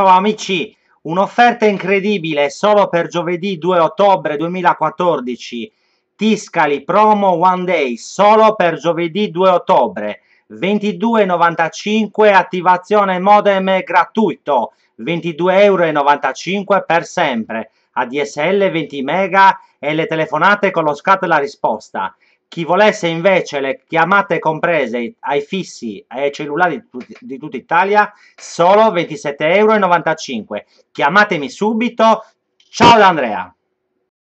ciao amici, un'offerta incredibile solo per giovedì 2 ottobre 2014. Tiscali promo One Day solo per giovedì 2 ottobre. 22,95 attivazione modem gratuito. 22,95€ per sempre. ADSL 20 mega e le telefonate con lo scatto e la risposta. Chi volesse invece le chiamate comprese ai fissi e ai cellulari di, tut di tutta Italia, solo 27,95 euro. Chiamatemi subito. Ciao da Andrea.